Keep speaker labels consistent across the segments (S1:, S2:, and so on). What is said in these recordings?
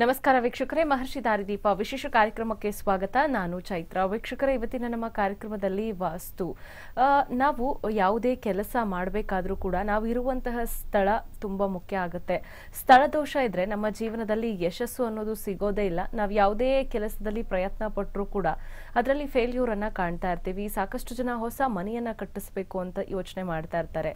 S1: ನಮಸ್ಕಾರ ವೀಕ್ಷಕರೇ ಮಹರ್ಷಿ ದಾರಿದೀಪ ವಿಶೇಷ ಕಾರ್ಯಕ್ರಮಕ್ಕೆ ಸ್ವಾಗತ ನಾನು ಚೈತ್ರ ವೀಕ್ಷಕರೇ ಇವತ್ತಿನ ನಮ್ಮ ಕಾರ್ಯಕ್ರಮದಲ್ಲಿ ವಾಸ್ತು ನಾವು ಯಾವುದೇ ಕೆಲಸ ಮಾಡಬೇಕಾದ್ರೂ ಕೂಡ ನಾವು ಇರುವಂತಹ ಸ್ಥಳ ತುಂಬಾ ಮುಖ್ಯ ಆಗುತ್ತೆ ಸ್ಥಳ ದೋಷ ಇದ್ರೆ ನಮ್ಮ ಜೀವನದಲ್ಲಿ ಯಶಸ್ಸು ಅನ್ನೋದು ಸಿಗೋದೇ ಇಲ್ಲ ನಾವು ಯಾವುದೇ ಕೆಲಸದಲ್ಲಿ ಪ್ರಯತ್ನ ಪಟ್ಟರೂ ಕೂಡ ಅದರಲ್ಲಿ ಫೇಲ್ಯೂರ್ ಅನ್ನ ಕಾಣ್ತಾ ಇರ್ತೀವಿ ಸಾಕಷ್ಟು ಜನ ಹೊಸ ಮನೆಯನ್ನ ಕಟ್ಟಿಸ್ಬೇಕು ಅಂತ ಯೋಚನೆ ಮಾಡ್ತಾ ಇರ್ತಾರೆ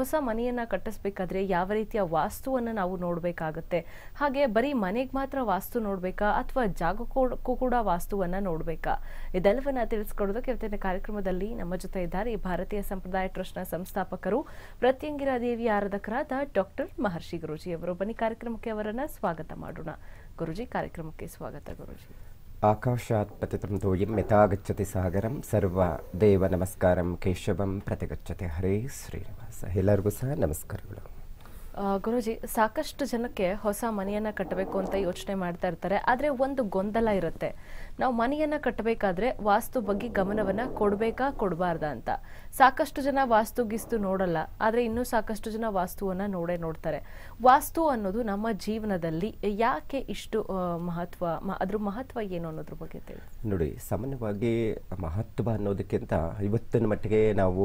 S1: ಹೊಸ ಮನೆಯನ್ನ ಕಟ್ಟಿಸ್ಬೇಕಾದ್ರೆ ಯಾವ ರೀತಿಯ ವಾಸ್ತುವನ್ನು ನಾವು ನೋಡ್ಬೇಕಾಗುತ್ತೆ ಹಾಗೆ ಬರೀ ಮನೆಗೆ ಮಾತ್ರ ವಾಸ್ತು ನೋಡಬೇಕಾ ಅಥವಾ ಜಾಗಕ್ಕೂ ಕೂಡ ವಾಸ್ತುವನ್ನ ನೋಡಬೇಕಾ ಇದೆಲ್ಲವನ್ನ ತಿಳಿಸ್ಕೊಡೋದಕ್ಕೆ ಇವತ್ತಿನ ಕಾರ್ಯಕ್ರಮದಲ್ಲಿ ನಮ್ಮ ಜೊತೆ ಇದ್ದಾರೆ ಭಾರತೀಯ ಸಂಪ್ರದಾಯ ಟ್ರಸ್ಟ್ನ ಸಂಸ್ಥಾಪಕರು ಪ್ರತ್ಯಂಗಿರ ದೇವಿ ಆರಾಧಕರಾದ ಡಾಕ್ಟರ್ ಮಹರ್ಷಿ ಗುರುಜಿ ಅವರು ಬನ್ನಿ ಕಾರ್ಯಕ್ರಮಕ್ಕೆ ಅವರನ್ನ ಸ್ವಾಗತ ಮಾಡೋಣ ಗುರುಜಿ ಕಾರ್ಯಕ್ರಮಕ್ಕೆ ಸ್ವಾಗತ ಗುರುಜಿ
S2: ಆಕಾಶಾತ್ ಪತಿತಂ ತೋಯಂ ಯಥಾಗಚ್ಚತಿ ಸಾಗರಂ ಸರ್ವ ದೇವ ನಮಸ್ಕಾರಂ ಕೇಶವಂ ಪ್ರತಿಗಚ್ಚತೆ ಹರೇ ಶ್ರೀನಿವಾಸ ಎಲ್ಲರಿಗೂ ಸಹ ನಮಸ್ಕಾರಗಳು
S1: ಗುರುಜಿ ಸಾಕಷ್ಟು ಜನಕ್ಕೆ ಹೊಸ ಮನೆಯನ್ನು ಕಟ್ಟಬೇಕು ಅಂತ ಯೋಚನೆ ಮಾಡ್ತಾ ಇರ್ತಾರೆ ಆದರೆ ಒಂದು ಗೊಂದಲ ಇರುತ್ತೆ ನಾವು ಮನೆಯನ್ನು ಕಟ್ಟಬೇಕಾದ್ರೆ ವಾಸ್ತು ಬಗ್ಗೆ ಗಮನವನ್ನ ಕೊಡಬೇಕಾ ಕೊಡಬಾರ್ದ ಅಂತ ಸಾಕಷ್ಟು ಜನ ವಾಸ್ತು ಗಿಸ್ತು ನೋಡಲ್ಲ ಆದರೆ ಇನ್ನೂ ಸಾಕಷ್ಟು ಜನ ವಾಸ್ತುವನ್ನ ನೋಡೇ ನೋಡ್ತಾರೆ ವಾಸ್ತು ಅನ್ನೋದು ನಮ್ಮ ಜೀವನದಲ್ಲಿ ಯಾಕೆ ಇಷ್ಟು ಮಹತ್ವ ಅದ್ರ ಮಹತ್ವ ಏನು ಅನ್ನೋದ್ರ ಬಗ್ಗೆ
S2: ನೋಡಿ ಸಾಮಾನ್ಯವಾಗಿ ಮಹತ್ವ ಅನ್ನೋದಕ್ಕಿಂತ ಇವತ್ತಿನ ಮಟ್ಟಿಗೆ ನಾವು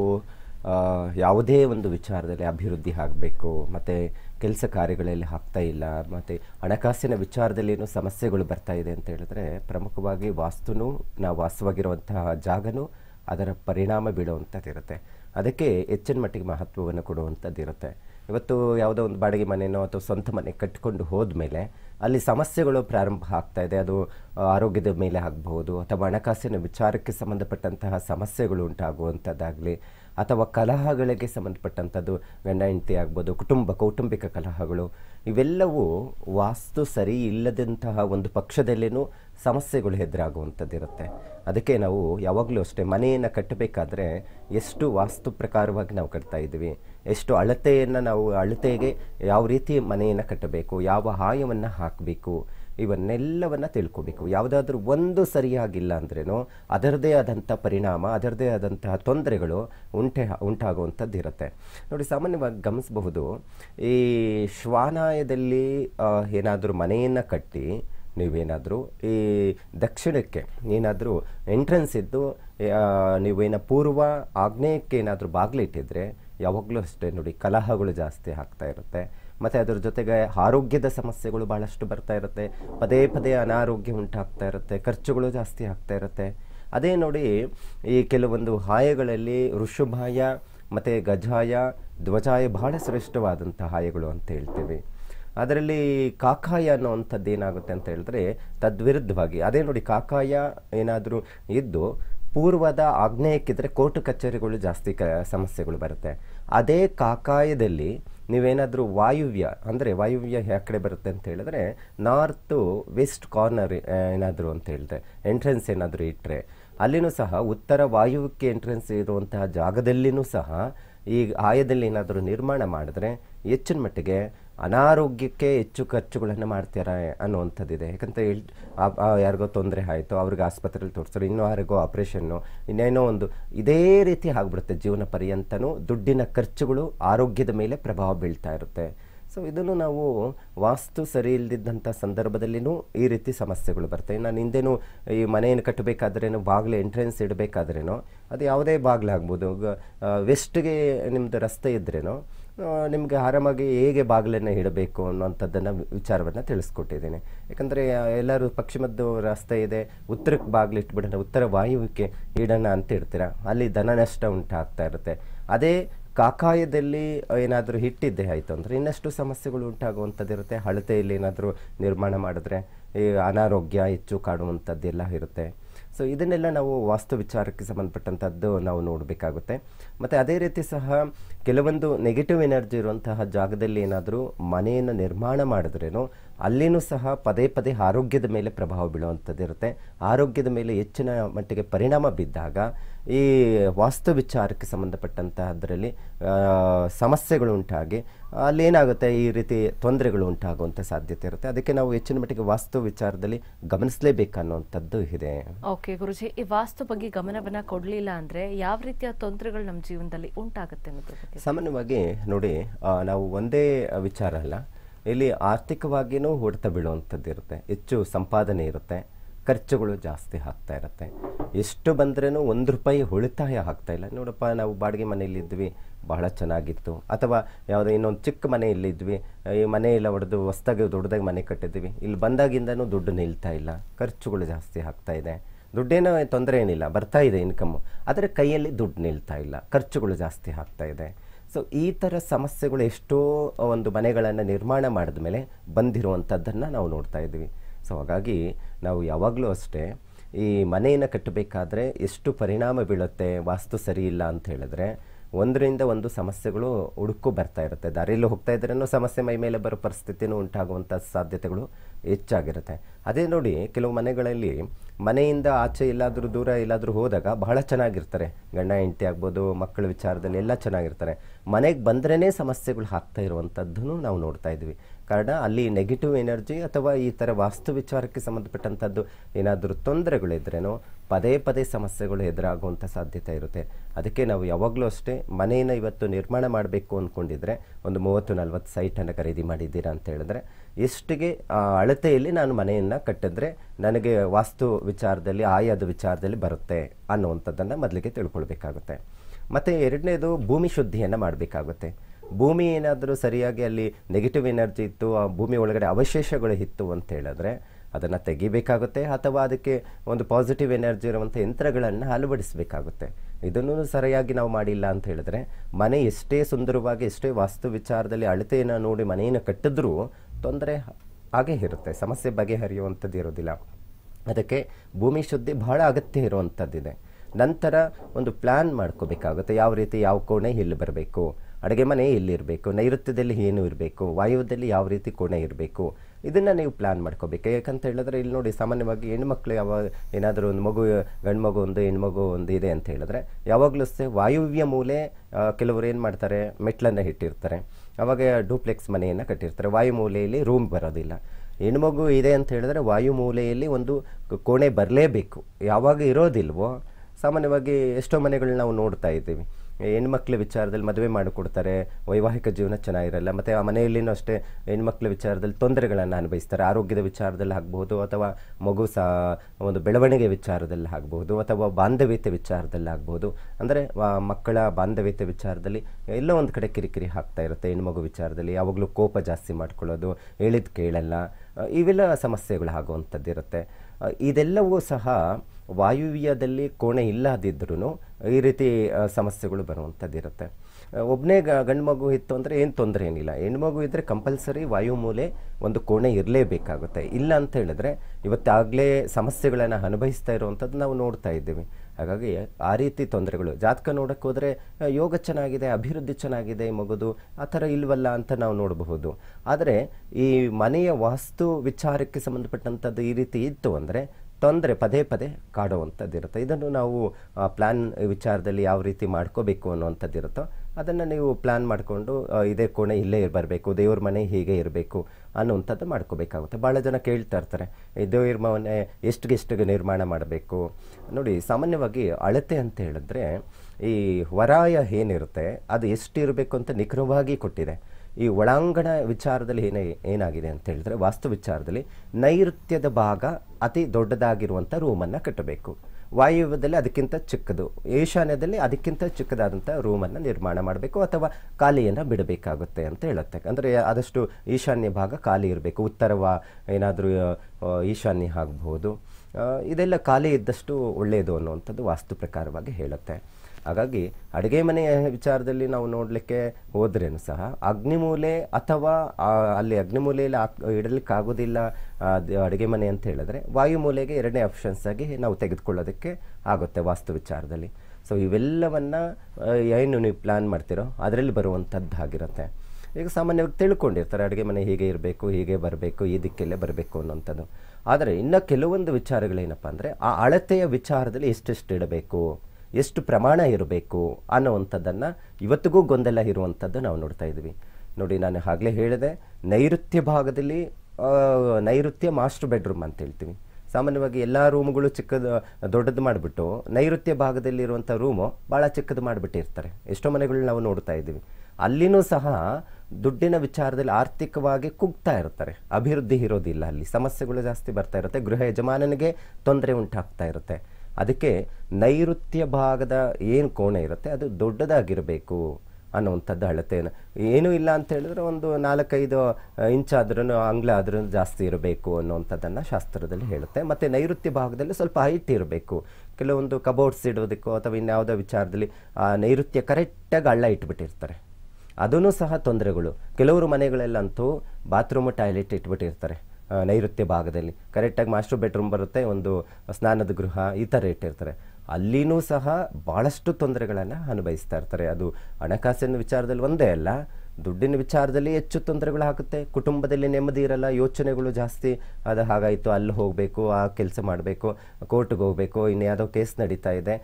S2: ಯಾವುದೇ ಒಂದು ವಿಚಾರದಲ್ಲಿ ಅಭಿವೃದ್ಧಿ ಆಗಬೇಕು ಮತ್ತು ಕೆಲಸ ಕಾರ್ಯಗಳಲ್ಲಿ ಆಗ್ತಾ ಇಲ್ಲ ಮತ್ತು ಹಣಕಾಸಿನ ಏನು ಸಮಸ್ಯೆಗಳು ಬರ್ತಾ ಇದೆ ಅಂತ ಹೇಳಿದ್ರೆ ಪ್ರಮುಖವಾಗಿ ವಾಸ್ತುನೂ ನಾವು ವಾಸವಾಗಿರುವಂತಹ ಜಾಗನೂ ಅದರ ಪರಿಣಾಮ ಬೀಳುವಂಥದ್ದಿರುತ್ತೆ ಅದಕ್ಕೆ ಹೆಚ್ಚಿನ ಮಟ್ಟಿಗೆ ಮಹತ್ವವನ್ನು ಕೊಡುವಂಥದ್ದಿರುತ್ತೆ ಇವತ್ತು ಯಾವುದೋ ಒಂದು ಬಾಡಿಗೆ ಮನೆಯೋ ಅಥವಾ ಸ್ವಂತ ಮನೆ ಕಟ್ಟಿಕೊಂಡು ಹೋದ ಮೇಲೆ ಅಲ್ಲಿ ಸಮಸ್ಯೆಗಳು ಪ್ರಾರಂಭ ಆಗ್ತಾ ಇದೆ ಅದು ಆರೋಗ್ಯದ ಮೇಲೆ ಆಗಬಹುದು ಅಥವಾ ಹಣಕಾಸಿನ ವಿಚಾರಕ್ಕೆ ಸಂಬಂಧಪಟ್ಟಂತಹ ಸಮಸ್ಯೆಗಳು ಉಂಟಾಗುವಂಥದ್ದಾಗಲಿ ಅಥವಾ ಕಲಹಗಳಿಗೆ ಸಂಬಂಧಪಟ್ಟಂಥದ್ದು ಗಂಡ ಹೆಂಡತಿ ಆಗ್ಬೋದು ಕುಟುಂಬ ಕೌಟುಂಬಿಕ ಕಲಹಗಳು ಇವೆಲ್ಲವೂ ವಾಸ್ತು ಸರಿ ಇಲ್ಲದಂತಹ ಒಂದು ಪಕ್ಷದಲ್ಲೇನೂ ಸಮಸ್ಯೆಗಳು ಹೆದರಾಗುವಂಥದ್ದಿರುತ್ತೆ ಅದಕ್ಕೆ ನಾವು ಯಾವಾಗಲೂ ಅಷ್ಟೇ ಮನೆಯನ್ನು ಕಟ್ಟಬೇಕಾದ್ರೆ ಎಷ್ಟು ವಾಸ್ತು ಪ್ರಕಾರವಾಗಿ ನಾವು ಕಟ್ತಾ ಇದ್ದೀವಿ ಎಷ್ಟು ಅಳತೆಯನ್ನು ನಾವು ಅಳತೆಗೆ ಯಾವ ರೀತಿ ಮನೆಯನ್ನು ಕಟ್ಟಬೇಕು ಯಾವ ಆಯವನ್ನು ಹಾಕಬೇಕು ಇವನ್ನೆಲ್ಲವನ್ನು ತಿಳ್ಕೋಬೇಕು ಯಾವುದಾದ್ರೂ ಒಂದು ಸರಿಯಾಗಿಲ್ಲ ಅಂದ್ರೇನು ಅದರದೇ ಆದಂಥ ಪರಿಣಾಮ ಅದರದೇ ಆದಂತಹ ತೊಂದರೆಗಳು ಉಂಟೆ ಉಂಟಾಗುವಂಥದ್ದು ಇರುತ್ತೆ ನೋಡಿ ಸಾಮಾನ್ಯವಾಗಿ ಗಮನಿಸಬಹುದು ಈ ಶ್ವಾನಾಯದಲ್ಲಿ ಏನಾದರೂ ಮನೆಯನ್ನು ಕಟ್ಟಿ ನೀವೇನಾದರೂ ಈ ದಕ್ಷಿಣಕ್ಕೆ ಏನಾದರೂ ಎಂಟ್ರೆನ್ಸ್ ಇದ್ದು ನೀವೇನ ಪೂರ್ವ ಆಗ್ನೇಯಕ್ಕೆ ಏನಾದರೂ ಬಾಗಿಲಿಟ್ಟಿದ್ರೆ ಯಾವಾಗಲೂ ಅಷ್ಟೇ ನೋಡಿ ಕಲಹಗಳು ಜಾಸ್ತಿ ಆಗ್ತಾ ಇರುತ್ತೆ ಮತ್ತು ಅದರ ಜೊತೆಗೆ ಆರೋಗ್ಯದ ಸಮಸ್ಯೆಗಳು ಭಾಳಷ್ಟು ಬರ್ತಾ ಇರುತ್ತೆ ಪದೇ ಪದೇ ಅನಾರೋಗ್ಯ ಉಂಟಾಗ್ತಾ ಇರುತ್ತೆ ಖರ್ಚುಗಳು ಜಾಸ್ತಿ ಆಗ್ತಾ ಇರುತ್ತೆ ಅದೇ ನೋಡಿ ಈ ಕೆಲವೊಂದು ಹಾಯಗಳಲ್ಲಿ ಋಷುಭಾಯ ಮತ್ತು ಗಜಾಯ ಧ್ವಜಾಯ ಬಹಳ ಶ್ರೇಷ್ಠವಾದಂಥ ಹಾಯಗಳು ಅಂತ ಹೇಳ್ತೀವಿ ಅದರಲ್ಲಿ ಕಾಕಾಯ ಅನ್ನೋವಂಥದ್ದು ಏನಾಗುತ್ತೆ ಅಂತ ಹೇಳಿದ್ರೆ ತದ್ವಿರುದ್ಧವಾಗಿ ಅದೇ ನೋಡಿ ಕಾಕಾಯ ಏನಾದರೂ ಇದ್ದು ಪೂರ್ವದ ಆಗ್ನೇಯಕ್ಕಿದ್ರೆ ಕೋರ್ಟ್ ಕಚೇರಿಗಳು ಜಾಸ್ತಿ ಕ ಸಮಸ್ಯೆಗಳು ಬರುತ್ತೆ ಅದೇ ಕಾಕಾಯದಲ್ಲಿ ನೀವೇನಾದರೂ ವಾಯುವ್ಯ ಅಂದರೆ ವಾಯುವ್ಯ ಯಾವ ಕಡೆ ಬರುತ್ತೆ ಅಂತ ಹೇಳಿದ್ರೆ ನಾರ್ತು ವೆಸ್ಟ್ ಕಾರ್ನರ್ ಏನಾದರೂ ಅಂತ ಹೇಳಿದ್ರೆ ಎಂಟ್ರೆನ್ಸ್ ಏನಾದರೂ ಇಟ್ಟರೆ ಅಲ್ಲಿನೂ ಸಹ ಉತ್ತರ ವಾಯುವ್ಯಕ್ಕೆ ಎಂಟ್ರೆನ್ಸ್ ಇರುವಂತಹ ಜಾಗದಲ್ಲಿನೂ ಸಹ ಈ ಆಯದಲ್ಲಿ ಏನಾದರೂ ನಿರ್ಮಾಣ ಮಾಡಿದ್ರೆ ಹೆಚ್ಚಿನ ಮಟ್ಟಿಗೆ ಅನಾರೋಗ್ಯಕ್ಕೆ ಹೆಚ್ಚು ಖರ್ಚುಗಳನ್ನು ಮಾಡ್ತೀರಾ ಅನ್ನುವಂಥದ್ದಿದೆ ಯಾಕಂತ ಹೇಳಿ ಯಾರಿಗೋ ತೊಂದರೆ ಆಯಿತು ಅವ್ರಿಗೆ ಆಸ್ಪತ್ರೆಯಲ್ಲಿ ತೋರಿಸ್ತಾರೆ ಇನ್ನೂ ಯಾರಿಗೋ ಆಪ್ರೇಷನ್ನು ಇನ್ನೇನೋ ಒಂದು ಇದೇ ರೀತಿ ಆಗ್ಬಿಡುತ್ತೆ ಜೀವನ ಪರ್ಯಂತನೂ ದುಡ್ಡಿನ ಖರ್ಚುಗಳು ಆರೋಗ್ಯದ ಮೇಲೆ ಪ್ರಭಾವ ಬೀಳ್ತಾ ಇರುತ್ತೆ ಸೊ ಇದನ್ನು ನಾವು ವಾಸ್ತು ಸರಿ ಇಲ್ಲದಿದ್ದಂಥ ಸಂದರ್ಭದಲ್ಲಿನೂ ಈ ರೀತಿ ಸಮಸ್ಯೆಗಳು ಬರ್ತವೆ ನಾನು ಹಿಂದೇನು ಈ ಮನೆಯನ್ನು ಕಟ್ಟಬೇಕಾದ್ರೇನು ಬಾಗಿಲು ಎಂಟ್ರೆನ್ಸ್ ಇಡಬೇಕಾದ್ರೇನೋ ಅದು ಯಾವುದೇ ಬಾಗಿಲಾಗ್ಬೋದು ವೆಸ್ಟ್ಗೆ ನಿಮ್ಮದು ರಸ್ತೆ ಇದ್ರೇನೋ ನಿಮಗೆ ಆರಾಮಾಗಿ ಹೇಗೆ ಬಾಗಿಲನ್ನು ಇಡಬೇಕು ಅನ್ನೋವಂಥದ್ದನ್ನು ವಿಚಾರವನ್ನು ತಿಳಿಸ್ಕೊಟ್ಟಿದ್ದೀನಿ ಯಾಕಂದರೆ ಎಲ್ಲರೂ ಪಶ್ಚಿಮದ್ದು ರಸ್ತೆ ಇದೆ ಉತ್ತರಕ್ಕೆ ಬಾಗಿಲು ಇಟ್ಬಿಡೋಣ ಉತ್ತರ ವಾಯುವಿಕೆ ಇಡೋಣ ಅಂತ ಇಡ್ತೀರ ಅಲ್ಲಿ ಧನ ನಷ್ಟ ಉಂಟಾಗ್ತಾ ಇರುತ್ತೆ ಅದೇ ಕಾಕಾಯದಲ್ಲಿ ಏನಾದರೂ ಹಿಟ್ಟಿದ್ದೆ ಆಯಿತು ಅಂದರೆ ಇನ್ನಷ್ಟು ಸಮಸ್ಯೆಗಳು ಉಂಟಾಗುವಂಥದ್ದಿರುತ್ತೆ ಹಳತೆಯಲ್ಲಿ ಏನಾದರೂ ನಿರ್ಮಾಣ ಮಾಡಿದ್ರೆ ಈ ಅನಾರೋಗ್ಯ ಹೆಚ್ಚು ಕಾಡುವಂಥದ್ದೆಲ್ಲ ಇರುತ್ತೆ ಸೊ ಇದನ್ನೆಲ್ಲ ನಾವು ವಾಸ್ತು ವಿಚಾರಕ್ಕೆ ಸಂಬಂಧಪಟ್ಟಂಥದ್ದು ನಾವು ನೋಡಬೇಕಾಗುತ್ತೆ ಮತ್ತು ಅದೇ ರೀತಿ ಸಹ ಕೆಲವೊಂದು ನೆಗೆಟಿವ್ ಎನರ್ಜಿ ಇರುವಂತಹ ಜಾಗದಲ್ಲಿ ಏನಾದರೂ ಮನೆಯನ್ನು ನಿರ್ಮಾಣ ಮಾಡಿದ್ರೇನು ಅಲ್ಲಿನೂ ಸಹ ಪದೇ ಪದೇ ಆರೋಗ್ಯದ ಮೇಲೆ ಪ್ರಭಾವ ಬೀಳುವಂಥದ್ದಿರುತ್ತೆ ಆರೋಗ್ಯದ ಮೇಲೆ ಹೆಚ್ಚಿನ ಮಟ್ಟಿಗೆ ಪರಿಣಾಮ ಬಿದ್ದಾಗ ಈ ವಾಸ್ತು ವಿಚಾರಕ್ಕೆ ಸಂಬಂಧಪಟ್ಟಂತಹದ್ರಲ್ಲಿ ಸಮಸ್ಯೆಗಳು ಉಂಟಾಗಿ ಅಲ್ಲೇನಾಗುತ್ತೆ ಈ ರೀತಿ ತೊಂದರೆಗಳು ಉಂಟಾಗುವಂತ ಸಾಧ್ಯತೆ ಇರುತ್ತೆ ಅದಕ್ಕೆ ನಾವು ಹೆಚ್ಚಿನ ಮಟ್ಟಿಗೆ ವಾಸ್ತು ವಿಚಾರದಲ್ಲಿ ಗಮನಿಸಲೇಬೇಕನ್ನುವಂಥದ್ದು ಇದೆ
S1: ಓಕೆ ಗುರುಜಿ ಈ ವಾಸ್ತು ಬಗ್ಗೆ ಗಮನವನ್ನ ಕೊಡಲಿಲ್ಲ ಅಂದ್ರೆ ಯಾವ ರೀತಿಯ ತೊಂದರೆಗಳು ನಮ್ಮ ಜೀವನದಲ್ಲಿ ಉಂಟಾಗುತ್ತೆ
S2: ಸಾಮಾನ್ಯವಾಗಿ ನೋಡಿ ನಾವು ಒಂದೇ ವಿಚಾರ ಅಲ್ಲ ಇಲ್ಲಿ ಆರ್ಥಿಕವಾಗಿನೂ ಹೊಡೆತ ಬೀಳುವಂಥದ್ದು ಇರುತ್ತೆ ಹೆಚ್ಚು ಸಂಪಾದನೆ ಇರುತ್ತೆ ಖರ್ಚುಗಳು ಜಾಸ್ತಿ ಆಗ್ತಾ ಇರುತ್ತೆ ಎಷ್ಟು ಬಂದ್ರೂ ಒಂದು ರೂಪಾಯಿ ಉಳಿತಾಯ ಇಲ್ಲ ನೋಡಪ್ಪ ನಾವು ಬಾಡಿಗೆ ಮನೇಲಿದ್ವಿ ಬಹಳ ಚೆನ್ನಾಗಿತ್ತು ಅಥವಾ ಯಾವುದೋ ಇನ್ನೊಂದು ಚಿಕ್ಕ ಮನೆ ಇಲ್ಲಿದ್ವಿ ಈ ಮನೆ ಹೊಡೆದು ಹೊಸ್ದಾಗಿ ದೊಡ್ಡದಾಗಿ ಮನೆ ಕಟ್ಟಿದ್ವಿ ಇಲ್ಲಿ ಬಂದಾಗಿಂದನೂ ದುಡ್ಡು ನಿಲ್ತಾ ಇಲ್ಲ ಖರ್ಚುಗಳು ಜಾಸ್ತಿ ಆಗ್ತಾ ಇದೆ ದುಡ್ಡೇನೋ ತೊಂದರೆ ಏನಿಲ್ಲ ಬರ್ತಾ ಇದೆ ಇನ್ಕಮ್ ಆದರೆ ಕೈಯಲ್ಲಿ ದುಡ್ಡು ನಿಲ್ತಾ ಇಲ್ಲ ಖರ್ಚುಗಳು ಜಾಸ್ತಿ ಆಗ್ತಾ ಇದೆ ಸೊ ಈ ಥರ ಸಮಸ್ಯೆಗಳು ಎಷ್ಟೋ ಒಂದು ಮನೆಗಳನ್ನು ನಿರ್ಮಾಣ ಮಾಡಿದ ಮೇಲೆ ಬಂದಿರುವಂಥದ್ದನ್ನು ನಾವು ನೋಡ್ತಾ ಇದ್ದೀವಿ ಸೊ ಹಾಗಾಗಿ ನಾವು ಯಾವಾಗಲೂ ಅಷ್ಟೇ ಈ ಮನೆಯನ್ನು ಕಟ್ಟಬೇಕಾದ್ರೆ ಎಷ್ಟು ಪರಿಣಾಮ ಬೀಳುತ್ತೆ ವಾಸ್ತು ಸರಿ ಇಲ್ಲ ಅಂತ ಹೇಳಿದ್ರೆ ಒಂದರಿಂದ ಒಂದು ಸಮಸ್ಯೆಗಳು ಹುಡುಕು ಬರ್ತಾ ಇರುತ್ತೆ ದಾರಿಯಲ್ಲಿ ಹೋಗ್ತಾ ಇದ್ರೂ ಸಮಸ್ಯೆ ಮೈ ಮೇಲೆ ಬರೋ ಪರಿಸ್ಥಿತಿನೂ ಉಂಟಾಗುವಂಥ ಸಾಧ್ಯತೆಗಳು ಹೆಚ್ಚಾಗಿರುತ್ತೆ ಅದೇ ನೋಡಿ ಕೆಲವು ಮನೆಗಳಲ್ಲಿ ಮನೆಯಿಂದ ಆಚೆ ಎಲ್ಲಾದರೂ ದೂರ ಎಲ್ಲಾದರೂ ಹೋದಾಗ ಬಹಳ ಚೆನ್ನಾಗಿರ್ತಾರೆ ಗಂಡ ಹೆಂಡತಿ ಆಗ್ಬೋದು ಮಕ್ಕಳ ವಿಚಾರದಲ್ಲಿ ಎಲ್ಲ ಚೆನ್ನಾಗಿರ್ತಾರೆ ಮನೆಗೆ ಬಂದ್ರೇ ಸಮಸ್ಯೆಗಳು ಹಾಕ್ತಾ ಇರುವಂಥದ್ದನ್ನು ನಾವು ನೋಡ್ತಾ ಇದ್ವಿ ಕಾರಣ ಅಲ್ಲಿ ನೆಗೆಟಿವ್ ಎನರ್ಜಿ ಅಥವಾ ಈ ಥರ ವಾಸ್ತು ವಿಚಾರಕ್ಕೆ ಸಂಬಂಧಪಟ್ಟಂಥದ್ದು ಏನಾದರೂ ತೊಂದರೆಗಳಿದ್ರೇನೋ ಪದೇ ಪದೇ ಸಮಸ್ಯೆಗಳು ಎದುರಾಗುವಂಥ ಸಾಧ್ಯತೆ ಇರುತ್ತೆ ಅದಕ್ಕೆ ನಾವು ಯಾವಾಗಲೂ ಅಷ್ಟೇ ಮನೆಯನ್ನು ಇವತ್ತು ನಿರ್ಮಾಣ ಮಾಡಬೇಕು ಅಂದ್ಕೊಂಡಿದ್ರೆ ಒಂದು ಮೂವತ್ತು ನಲ್ವತ್ತು ಸೈಟನ್ನು ಖರೀದಿ ಮಾಡಿದ್ದೀರಾ ಅಂತ ಹೇಳಿದ್ರೆ ಎಷ್ಟಿಗೆ ಅಳತೆಯಲ್ಲಿ ನಾನು ಮನೆಯನ್ನು ಕಟ್ಟಿದ್ರೆ ನನಗೆ ವಾಸ್ತು ವಿಚಾರದಲ್ಲಿ ಆಯಾದ ವಿಚಾರದಲ್ಲಿ ಬರುತ್ತೆ ಅನ್ನುವಂಥದ್ದನ್ನು ಮೊದಲಿಗೆ ತಿಳ್ಕೊಳ್ಬೇಕಾಗುತ್ತೆ ಮತ್ತು ಎರಡನೇದು ಭೂಮಿ ಶುದ್ಧಿಯನ್ನು ಮಾಡಬೇಕಾಗುತ್ತೆ ಭೂಮಿ ಏನಾದರೂ ಸರಿಯಾಗಿ ಅಲ್ಲಿ ನೆಗೆಟಿವ್ ಎನರ್ಜಿ ಇತ್ತು ಆ ಭೂಮಿ ಒಳಗಡೆ ಅವಶೇಷಗಳು ಇತ್ತು ಅಂತ ಹೇಳಿದ್ರೆ ಅದನ್ನು ತೆಗಿಬೇಕಾಗುತ್ತೆ ಅಥವಾ ಅದಕ್ಕೆ ಒಂದು ಪಾಸಿಟಿವ್ ಎನರ್ಜಿ ಇರುವಂಥ ಯಂತ್ರಗಳನ್ನು ಅಳವಡಿಸಬೇಕಾಗುತ್ತೆ ಇದನ್ನು ಸರಿಯಾಗಿ ನಾವು ಮಾಡಿಲ್ಲ ಅಂತ ಹೇಳಿದ್ರೆ ಮನೆ ಎಷ್ಟೇ ಸುಂದರವಾಗಿ ಎಷ್ಟೇ ವಾಸ್ತು ವಿಚಾರದಲ್ಲಿ ಅಳತೆಯನ್ನು ನೋಡಿ ಮನೆಯನ್ನು ಕಟ್ಟಿದ್ರೂ ತೊಂದರೆ ಹಾಗೆ ಇರುತ್ತೆ ಸಮಸ್ಯೆ ಬಗೆಹರಿಯುವಂಥದ್ದು ಇರೋದಿಲ್ಲ ಅದಕ್ಕೆ ಭೂಮಿ ಶುದ್ಧಿ ಬಹಳ ಅಗತ್ಯ ಇರುವಂಥದ್ದಿದೆ ನಂತರ ಒಂದು ಪ್ಲ್ಯಾನ್ ಮಾಡ್ಕೋಬೇಕಾಗುತ್ತೆ ಯಾವ ರೀತಿ ಯಾವ ಕೋಣೆ ಎಲ್ಲಿ ಬರಬೇಕು ಅಡುಗೆ ಮನೆ ಎಲ್ಲಿರಬೇಕು ನೈಋತ್ಯದಲ್ಲಿ ಏನು ಇರಬೇಕು ವಾಯುವ್ಯದಲ್ಲಿ ಯಾವ ರೀತಿ ಕೋಣೆ ಇರಬೇಕು ಇದನ್ನು ನೀವು ಪ್ಲ್ಯಾನ್ ಮಾಡ್ಕೋಬೇಕು ಯಾಕಂತ ಹೇಳಿದ್ರೆ ಇಲ್ಲಿ ನೋಡಿ ಸಾಮಾನ್ಯವಾಗಿ ಹೆಣ್ಮಕ್ಳು ಯಾವ ಏನಾದರೂ ಒಂದು ಮಗು ಗಂಡು ಮಗು ಒಂದು ಹೆಣ್ಮಗು ಒಂದು ಇದೆ ಅಂತ ಹೇಳಿದ್ರೆ ಯಾವಾಗಲೂ ಸಹ ವಾಯುವ್ಯ ಮೂಲೆ ಕೆಲವರು ಏನು ಮಾಡ್ತಾರೆ ಮೆಟ್ಲನ್ನು ಇಟ್ಟಿರ್ತಾರೆ ಅವಾಗ ಡೂಪ್ಲೆಕ್ಸ್ ಮನೆಯನ್ನು ಕಟ್ಟಿರ್ತಾರೆ ಮೂಲೆಯಲ್ಲಿ ರೂಮ್ ಬರೋದಿಲ್ಲ ಹೆಣ್ಮಗು ಇದೆ ಅಂತ ಹೇಳಿದ್ರೆ ಮೂಲೆಯಲ್ಲಿ ಒಂದು ಕೋಣೆ ಬರಲೇಬೇಕು ಯಾವಾಗ ಇರೋದಿಲ್ವೋ ಸಾಮಾನ್ಯವಾಗಿ ಎಷ್ಟೋ ಮನೆಗಳು ನಾವು ನೋಡ್ತಾ ಇದ್ದೀವಿ ಹೆಣ್ಮಕ್ಳ ವಿಚಾರದಲ್ಲಿ ಮದುವೆ ಮಾಡಿಕೊಡ್ತಾರೆ ವೈವಾಹಿಕ ಜೀವನ ಚೆನ್ನಾಗಿರಲ್ಲ ಮತ್ತು ಆ ಮನೆಯಲ್ಲಿನೂ ಅಷ್ಟೇ ಹೆಣ್ಮಕ್ಳ ವಿಚಾರದಲ್ಲಿ ತೊಂದರೆಗಳನ್ನು ಅನುಭವಿಸ್ತಾರೆ ಆರೋಗ್ಯದ ವಿಚಾರದಲ್ಲಿ ಆಗ್ಬೋದು ಅಥವಾ ಮಗು ಸಹ ಒಂದು ಬೆಳವಣಿಗೆ ವಿಚಾರದಲ್ಲಿ ಆಗ್ಬೋದು ಅಥವಾ ಬಾಂಧವ್ಯತೆ ವಿಚಾರದಲ್ಲಿ ಆಗ್ಬೋದು ಅಂದರೆ ಮಕ್ಕಳ ಬಾಂಧವ್ಯತೆ ವಿಚಾರದಲ್ಲಿ ಎಲ್ಲ ಒಂದು ಕಡೆ ಕಿರಿಕಿರಿ ಹಾಕ್ತಾ ಇರುತ್ತೆ ಹೆಣ್ಮಗು ವಿಚಾರದಲ್ಲಿ ಯಾವಾಗಲೂ ಕೋಪ ಜಾಸ್ತಿ ಮಾಡ್ಕೊಳ್ಳೋದು ಹೇಳಿದ್ದು ಕೇಳಲ್ಲ ಇವೆಲ್ಲ ಸಮಸ್ಯೆಗಳು ಆಗುವಂಥದ್ದಿರುತ್ತೆ ಇದೆಲ್ಲವೂ ಸಹ ವಾಯುವ್ಯದಲ್ಲಿ ಕೋಣೆ ಇಲ್ಲದಿದ್ದರೂ ಈ ರೀತಿ ಸಮಸ್ಯೆಗಳು ಬರುವಂಥದ್ದಿರುತ್ತೆ ಒಬ್ಬನೇ ಗಂಡು ಮಗು ಇತ್ತು ಅಂದರೆ ಏನು ತೊಂದರೆ ಏನಿಲ್ಲ ಹೆಣ್ಣು ಮಗು ಇದ್ದರೆ ಕಂಪಲ್ಸರಿ ವಾಯುಮೂಲೆ ಒಂದು ಕೋಣೆ ಇರಲೇಬೇಕಾಗುತ್ತೆ ಇಲ್ಲ ಅಂತ ಹೇಳಿದ್ರೆ ಇವತ್ತಾಗಲೇ ಸಮಸ್ಯೆಗಳನ್ನು ಅನುಭವಿಸ್ತಾ ಇರುವಂಥದ್ದು ನಾವು ನೋಡ್ತಾ ಇದ್ದೀವಿ ಹಾಗಾಗಿ ಆ ರೀತಿ ತೊಂದರೆಗಳು ಜಾತಕ ನೋಡೋಕ್ಕೆ ಹೋದರೆ ಯೋಗ ಚೆನ್ನಾಗಿದೆ ಅಭಿವೃದ್ಧಿ ಚೆನ್ನಾಗಿದೆ ಮಗುದು ಆ ಥರ ಇಲ್ವಲ್ಲ ಅಂತ ನಾವು ನೋಡಬಹುದು ಆದರೆ ಈ ಮನೆಯ ವಾಸ್ತು ವಿಚಾರಕ್ಕೆ ಸಂಬಂಧಪಟ್ಟಂಥದ್ದು ಈ ರೀತಿ ಇತ್ತು ಅಂದರೆ ತೊಂದರೆ ಪದೇ ಪದೇ ಕಾಡುವಂಥದ್ದಿರುತ್ತೆ ಇದನ್ನು ನಾವು ಪ್ಲ್ಯಾನ್ ವಿಚಾರದಲ್ಲಿ ಯಾವ ರೀತಿ ಮಾಡ್ಕೋಬೇಕು ಅನ್ನುವಂಥದ್ದಿರುತ್ತೋ ಅದನ್ನು ನೀವು ಪ್ಲ್ಯಾನ್ ಮಾಡಿಕೊಂಡು ಇದೇ ಕೋಣೆ ಇಲ್ಲೇ ಬರಬೇಕು ದೇವ್ರ ಮನೆ ಹೀಗೆ ಇರಬೇಕು ಅನ್ನುವಂಥದ್ದು ಮಾಡ್ಕೋಬೇಕಾಗುತ್ತೆ ಭಾಳ ಜನ ಕೇಳ್ತಾ ಇರ್ತಾರೆ ದೇವ್ರ ಮನೆ ಎಷ್ಟಿಗೆಷ್ಟಿಗೆ ನಿರ್ಮಾಣ ಮಾಡಬೇಕು ನೋಡಿ ಸಾಮಾನ್ಯವಾಗಿ ಅಳತೆ ಅಂತ ಹೇಳಿದ್ರೆ ಈ ವರಾಯ ಏನಿರುತ್ತೆ ಅದು ಎಷ್ಟಿರಬೇಕು ಅಂತ ನಿಖರವಾಗಿ ಕೊಟ್ಟಿದೆ ಈ ಒಳಾಂಗಣ ವಿಚಾರದಲ್ಲಿ ಏನ ಏನಾಗಿದೆ ಅಂತ ಹೇಳಿದ್ರೆ ವಾಸ್ತು ವಿಚಾರದಲ್ಲಿ ನೈಋತ್ಯದ ಭಾಗ ಅತಿ ದೊಡ್ಡದಾಗಿರುವಂಥ ರೂಮನ್ನು ಕಟ್ಟಬೇಕು ವಾಯುವ್ಯದಲ್ಲಿ ಅದಕ್ಕಿಂತ ಚಿಕ್ಕದು ಈಶಾನ್ಯದಲ್ಲಿ ಅದಕ್ಕಿಂತ ಚಿಕ್ಕದಾದಂಥ ರೂಮನ್ನು ನಿರ್ಮಾಣ ಮಾಡಬೇಕು ಅಥವಾ ಖಾಲಿಯನ್ನು ಬಿಡಬೇಕಾಗುತ್ತೆ ಅಂತ ಹೇಳುತ್ತೆ ಅಂದರೆ ಆದಷ್ಟು ಈಶಾನ್ಯ ಭಾಗ ಖಾಲಿ ಇರಬೇಕು ಉತ್ತರವ ಏನಾದರೂ ಈಶಾನ್ಯ ಆಗಬಹುದು ಇದೆಲ್ಲ ಖಾಲಿ ಇದ್ದಷ್ಟು ಒಳ್ಳೆಯದು ಅನ್ನುವಂಥದ್ದು ವಾಸ್ತು ಪ್ರಕಾರವಾಗಿ ಹೇಳುತ್ತೆ ಹಾಗಾಗಿ ಅಡುಗೆ ಮನೆಯ ವಿಚಾರದಲ್ಲಿ ನಾವು ನೋಡಲಿಕ್ಕೆ ಹೋದ್ರೇನು ಸಹ ಅಗ್ನಿಮೂಲೆ ಅಥವಾ ಅಲ್ಲಿ ಅಗ್ನಿಮೂಲೆಯಲ್ಲಿ ಇಡಲಿಕ್ಕೆ ಆಗೋದಿಲ್ಲ ಅಡುಗೆ ಮನೆ ಅಂತ ಹೇಳಿದ್ರೆ ವಾಯುಮೂಲೆಗೆ ಎರಡನೇ ಆಪ್ಷನ್ಸ್ ಆಗಿ ನಾವು ತೆಗೆದುಕೊಳ್ಳೋದಕ್ಕೆ ಆಗುತ್ತೆ ವಾಸ್ತು ವಿಚಾರದಲ್ಲಿ ಸೊ ಇವೆಲ್ಲವನ್ನು ಏನು ನೀವು ಪ್ಲ್ಯಾನ್ ಮಾಡ್ತೀರೋ ಅದರಲ್ಲಿ ಬರುವಂಥದ್ದು ಆಗಿರುತ್ತೆ ಈಗ ಸಾಮಾನ್ಯವಾಗಿ ತಿಳ್ಕೊಂಡಿರ್ತಾರೆ ಅಡುಗೆ ಮನೆ ಹೀಗೆ ಇರಬೇಕು ಹೀಗೆ ಬರಬೇಕು ಈ ದಿಕ್ಕಲ್ಲೇ ಬರಬೇಕು ಅನ್ನೋಂಥದ್ದು ಆದರೆ ಇನ್ನು ಕೆಲವೊಂದು ವಿಚಾರಗಳೇನಪ್ಪ ಅಂದರೆ ಆ ಅಳತೆಯ ವಿಚಾರದಲ್ಲಿ ಎಷ್ಟೆಷ್ಟು ಇಡಬೇಕು ಎಷ್ಟು ಪ್ರಮಾಣ ಇರಬೇಕು ಅನ್ನೋವಂಥದ್ದನ್ನು ಇವತ್ತಿಗೂ ಗೊಂದಲ ಇರುವಂಥದ್ದು ನಾವು ನೋಡ್ತಾ ಇದ್ದೀವಿ ನೋಡಿ ನಾನು ಆಗಲೇ ಹೇಳಿದೆ ನೈಋತ್ಯ ಭಾಗದಲ್ಲಿ ನೈಋತ್ಯ ಮಾಸ್ಟರ್ ಬೆಡ್ರೂಮ್ ಅಂತ ಹೇಳ್ತೀವಿ ಸಾಮಾನ್ಯವಾಗಿ ಎಲ್ಲ ರೂಮ್ಗಳು ಚಿಕ್ಕದು ದೊಡ್ಡದು ಮಾಡಿಬಿಟ್ಟು ನೈಋತ್ಯ ಭಾಗದಲ್ಲಿ ಇರುವಂಥ ರೂಮು ಭಾಳ ಚಿಕ್ಕದು ಮಾಡಿಬಿಟ್ಟಿರ್ತಾರೆ ಎಷ್ಟೋ ಮನೆಗಳನ್ನ ನಾವು ನೋಡ್ತಾ ಇದ್ದೀವಿ ಅಲ್ಲಿನೂ ಸಹ ದುಡ್ಡಿನ ವಿಚಾರದಲ್ಲಿ ಆರ್ಥಿಕವಾಗಿ ಕುಗ್ತಾ ಇರ್ತಾರೆ ಅಭಿವೃದ್ಧಿ ಇರೋದಿಲ್ಲ ಅಲ್ಲಿ ಸಮಸ್ಯೆಗಳು ಜಾಸ್ತಿ ಬರ್ತಾ ಇರುತ್ತೆ ಗೃಹ ಯಜಮಾನನಿಗೆ ತೊಂದರೆ ಉಂಟಾಗ್ತಾ ಇರುತ್ತೆ ಅದಕ್ಕೆ ನೈಋತ್ಯ ಭಾಗದ ಏನು ಕೋಣೆ ಇರುತ್ತೆ ಅದು ದೊಡ್ಡದಾಗಿರಬೇಕು ಅನ್ನೋವಂಥದ್ದು ಅಳತೆಯನ್ನು ಏನೂ ಇಲ್ಲ ಅಂತ ಹೇಳಿದ್ರೆ ಒಂದು ನಾಲ್ಕೈದು ಇಂಚಾದ್ರೂ ಆಂಗ್ಲ ಆದ್ರೂ ಜಾಸ್ತಿ ಇರಬೇಕು ಅನ್ನೋವಂಥದ್ದನ್ನು ಶಾಸ್ತ್ರದಲ್ಲಿ ಹೇಳುತ್ತೆ ಮತ್ತು ನೈಋತ್ಯ ಭಾಗದಲ್ಲಿ ಸ್ವಲ್ಪ ಹೈಟ್ ಇರಬೇಕು ಕೆಲವೊಂದು ಕಬೋರ್ಡ್ಸ್ ಇಡೋದಕ್ಕೋ ಅಥವಾ ಇನ್ಯಾವುದೋ ವಿಚಾರದಲ್ಲಿ ಆ ನೈಋತ್ಯ ಕರೆಕ್ಟಾಗಿ ಅಳ್ಳ ಇಟ್ಬಿಟ್ಟಿರ್ತಾರೆ ಅದೂ ಸಹ ತೊಂದರೆಗಳು ಕೆಲವರು ಮನೆಗಳಲ್ಲಂತೂ ಬಾತ್ರೂಮ್ ಟಾಯ್ಲೆಟ್ ಇಟ್ಬಿಟ್ಟಿರ್ತಾರೆ ನೈಋತ್ಯ ಭಾಗದಲ್ಲಿ ಕರೆಕ್ಟಾಗಿ ಮಾಸ್ಟರ್ ಬೆಡ್ರೂಮ್ ಬರುತ್ತೆ ಒಂದು ಸ್ನಾನದ ಗೃಹ ಈ ಥರ ಇಟ್ಟಿರ್ತಾರೆ ಅಲ್ಲಿನೂ ಸಹ ಭಾಳಷ್ಟು ತೊಂದರೆಗಳನ್ನು ಅನುಭವಿಸ್ತಾ ಇರ್ತಾರೆ ಅದು ಹಣಕಾಸಿನ ವಿಚಾರದಲ್ಲಿ ಒಂದೇ ಅಲ್ಲ ದುಡ್ಡಿನ ವಿಚಾರದಲ್ಲಿ ಹೆಚ್ಚು ತೊಂದರೆಗಳು ಆಗುತ್ತೆ ಕುಟುಂಬದಲ್ಲಿ ನೆಮ್ಮದಿ ಇರಲ್ಲ ಯೋಚನೆಗಳು ಜಾಸ್ತಿ ಅದು ಹಾಗಾಯಿತು ಅಲ್ಲಿ ಹೋಗಬೇಕು ಆ ಕೆಲಸ ಮಾಡಬೇಕು ಕೋರ್ಟ್ಗೆ ಹೋಗಬೇಕು ಇನ್ಯಾವುದೋ ಕೇಸ್ ನಡೀತಾ ಇದೆ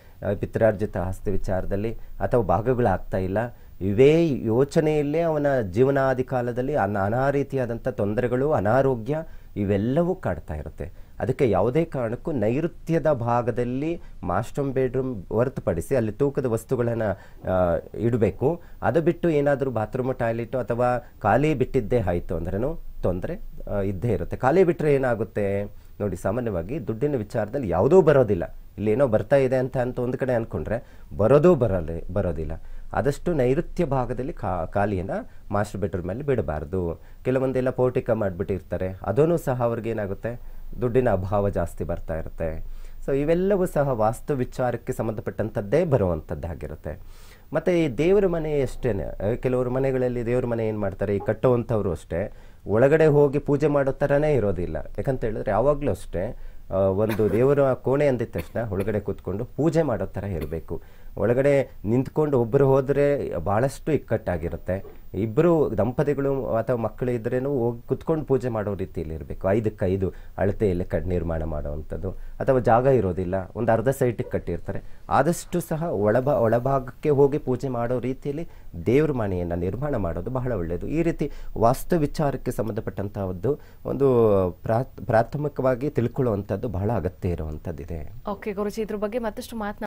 S2: ಪಿತ್ರಾರ್ಜಿತ ಆಸ್ತಿ ವಿಚಾರದಲ್ಲಿ ಅಥವಾ ಭಾಗಗಳು ಆಗ್ತಾ ಇಲ್ಲ ಇವೇ ಯೋಚನೆಯಲ್ಲೇ ಅವನ ಜೀವನಾದಿ ಕಾಲದಲ್ಲಿ ನಾನಾ ರೀತಿಯಾದಂಥ ತೊಂದರೆಗಳು ಅನಾರೋಗ್ಯ ಇವೆಲ್ಲವೂ ಕಾಡ್ತಾ ಇರುತ್ತೆ ಅದಕ್ಕೆ ಯಾವುದೇ ಕಾರಣಕ್ಕೂ ನೈಋತ್ಯದ ಭಾಗದಲ್ಲಿ ಮಾಸ್ಟರ್ ಬೆಡ್ರೂಮ್ ಹೊರತುಪಡಿಸಿ ಅಲ್ಲಿ ತೂಕದ ವಸ್ತುಗಳನ್ನು ಇಡಬೇಕು ಅದು ಬಿಟ್ಟು ಏನಾದರೂ ಬಾತ್ರೂಮ್ ಟಾಯ್ಲೆಟು ಅಥವಾ ಖಾಲಿ ಬಿಟ್ಟಿದ್ದೇ ಆಯಿತು ಅಂದ್ರೂ ತೊಂದರೆ ಇದ್ದೇ ಇರುತ್ತೆ ಖಾಲಿ ಬಿಟ್ಟರೆ ಏನಾಗುತ್ತೆ ನೋಡಿ ಸಾಮಾನ್ಯವಾಗಿ ದುಡ್ಡಿನ ವಿಚಾರದಲ್ಲಿ ಯಾವುದೂ ಬರೋದಿಲ್ಲ ಏನೋ ಬರ್ತಾ ಇದೆ ಅಂತ ಅಂತ ಒಂದು ಕಡೆ ಅಂದ್ಕೊಂಡ್ರೆ ಬರೋದೂ ಬರಲ್ಲ ಬರೋದಿಲ್ಲ ಆದಷ್ಟು ನೈಋತ್ಯ ಭಾಗದಲ್ಲಿ ಕಾ ಖಾಲಿಯನ್ನು ಮಾಸ್ಟರ್ ಬೆಡ್ರೂಮ್ ಅಲ್ಲಿ ಬಿಡಬಾರ್ದು ಕೆಲವೊಂದೆಲ್ಲ ಪೋರ್ಟಿಕ ಮಾಡಿಬಿಟ್ಟಿರ್ತಾರೆ ಅದನ್ನು ಸಹ ಅವ್ರಿಗೆ ಏನಾಗುತ್ತೆ ದುಡ್ಡಿನ ಅಭಾವ ಜಾಸ್ತಿ ಬರ್ತಾ ಇರುತ್ತೆ ಸೊ ಇವೆಲ್ಲವೂ ಸಹ ವಾಸ್ತು ವಿಚಾರಕ್ಕೆ ಸಂಬಂಧಪಟ್ಟಂಥದ್ದೇ ಬರುವಂಥದ್ದಾಗಿರುತ್ತೆ ಮತ್ತು ಈ ದೇವರ ಮನೆ ಅಷ್ಟೇ ಕೆಲವರು ಮನೆಗಳಲ್ಲಿ ದೇವ್ರ ಮನೆ ಏನು ಮಾಡ್ತಾರೆ ಈ ಕಟ್ಟುವಂಥವರು ಅಷ್ಟೇ ಒಳಗಡೆ ಹೋಗಿ ಪೂಜೆ ಮಾಡೋ ಥರನೇ ಇರೋದಿಲ್ಲ ಯಾಕಂತ ಹೇಳಿದ್ರೆ ಯಾವಾಗಲೂ ಅಷ್ಟೇ ಒಂದು ದೇವರ ಕೋಣೆ ಅಂದಿದ ತಕ್ಷಣ ಒಳಗಡೆ ಕೂತ್ಕೊಂಡು ಪೂಜೆ ಮಾಡೋ ಥರ ಇರಬೇಕು ಒಳಗಡೆ ನಿಂತ್ಕೊಂಡು ಒಬ್ಬರು ಹೋದರೆ ಭಾಳಷ್ಟು ಇಕ್ಕಟ್ಟಾಗಿರುತ್ತೆ ಇಬ್ಬರು ದಂಪತಿಗಳು ಅಥವಾ ಮಕ್ಕಳು ಇದ್ರೇನು ಹೋಗಿ ಕುತ್ಕೊಂಡು ಪೂಜೆ ಮಾಡೋ ರೀತಿಯಲ್ಲಿ ಇರಬೇಕು ಐದಕ್ಕೆ ಐದು ಅಳತೆಯಲ್ಲಿ ಕಡ್ ನಿರ್ಮಾಣ ಮಾಡುವಂಥದ್ದು ಅಥವಾ ಜಾಗ ಇರೋದಿಲ್ಲ ಒಂದು ಅರ್ಧ ಸೈಟಿಗೆ ಕಟ್ಟಿರ್ತಾರೆ ಆದಷ್ಟು ಸಹ ಒಳಭಾ ಒಳಭಾಗಕ್ಕೆ ಹೋಗಿ ಪೂಜೆ ಮಾಡೋ ರೀತಿಯಲ್ಲಿ ದೇವ್ರ ಮನೆಯನ್ನು ನಿರ್ಮಾಣ ಮಾಡೋದು ಬಹಳ ಒಳ್ಳೆಯದು ಈ ರೀತಿ ವಾಸ್ತು ವಿಚಾರಕ್ಕೆ ಸಂಬಂಧಪಟ್ಟಂತಹದ್ದು ಒಂದು ಪ್ರಾಥಮಿಕವಾಗಿ ತಿಳ್ಕೊಳ್ಳುವಂಥದ್ದು ಬಹಳ ಅಗತ್ಯ ಇರುವಂಥದ್ದಿದೆ
S1: ಓಕೆ ಗುರುಜಿ ಇದ್ರ ಬಗ್ಗೆ ಮತ್ತಷ್ಟು ಮಾತನಾಡ